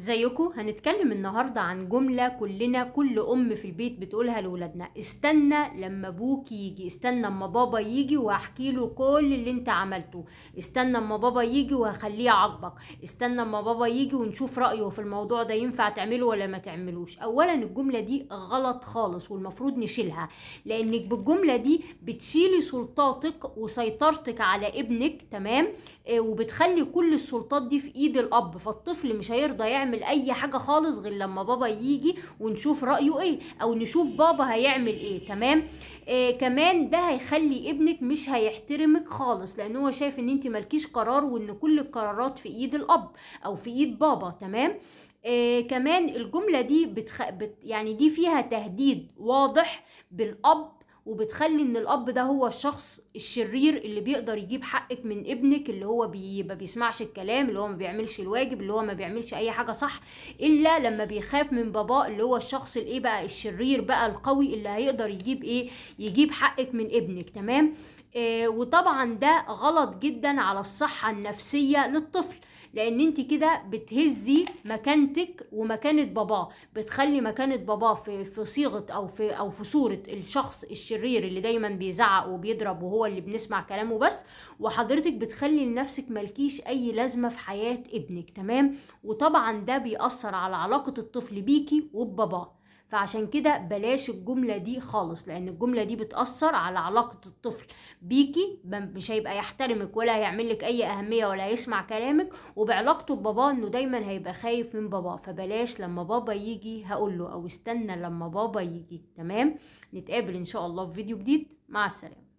ازيكم هنتكلم النهارده عن جمله كلنا كل ام في البيت بتقولها لولادنا استنى لما ابوك يجي استنى اما بابا يجي وهحكي له كل اللي انت عملته استنى اما بابا يجي وهخليه عاقبك استنى اما بابا يجي ونشوف رايه في الموضوع ده ينفع تعمله ولا ما تعملوش اولا الجمله دي غلط خالص والمفروض نشيلها لانك بالجمله دي بتشيلي سلطاتك وسيطرتك على ابنك تمام آه، وبتخلي كل السلطات دي في ايد الاب فالطفل مش هيرضى يعمل نعمل اي حاجه خالص غير لما بابا يجي ونشوف رايه ايه او نشوف بابا هيعمل ايه تمام آه كمان ده هيخلي ابنك مش هيحترمك خالص لان هو شايف ان انت مالكيش قرار وان كل القرارات في ايد الاب او في ايد بابا تمام آه كمان الجمله دي بتخ... بت... يعني دي فيها تهديد واضح بالاب وبتخلي ان الاب ده هو الشخص الشرير اللي بيقدر يجيب حقك من ابنك اللي هو بيبقى ما بيسمعش الكلام اللي هو ما بيعملش الواجب اللي هو ما بيعملش اي حاجه صح الا لما بيخاف من باباه اللي هو الشخص الايه بقى الشرير بقى القوي اللي هيقدر يجيب ايه يجيب حقك من ابنك تمام آه وطبعا ده غلط جدا على الصحه النفسيه للطفل لان انت كده بتهزي مكانتك ومكانه باباه بتخلي مكانه باباه في في صيغه او في او في صوره الشخص الشرير الشرير اللي دايما بيزعق وبيضرب وهو اللي بنسمع كلامه بس وحضرتك بتخلي لنفسك ملكيش اي لازمه في حياه ابنك تمام وطبعا ده بيأثر على علاقه الطفل بيكي وبباباه فعشان كده بلاش الجملة دي خالص لأن الجملة دي بتأثر على علاقة الطفل بيكي مش هيبقى يحترمك ولا هيعملك أي أهمية ولا هيسمع كلامك وبعلاقته بباباه إنه دايما هيبقى خايف من باباه فبلاش لما بابا يجي هقوله أو استنى لما بابا يجي تمام نتقابل إن شاء الله في فيديو جديد مع السلامة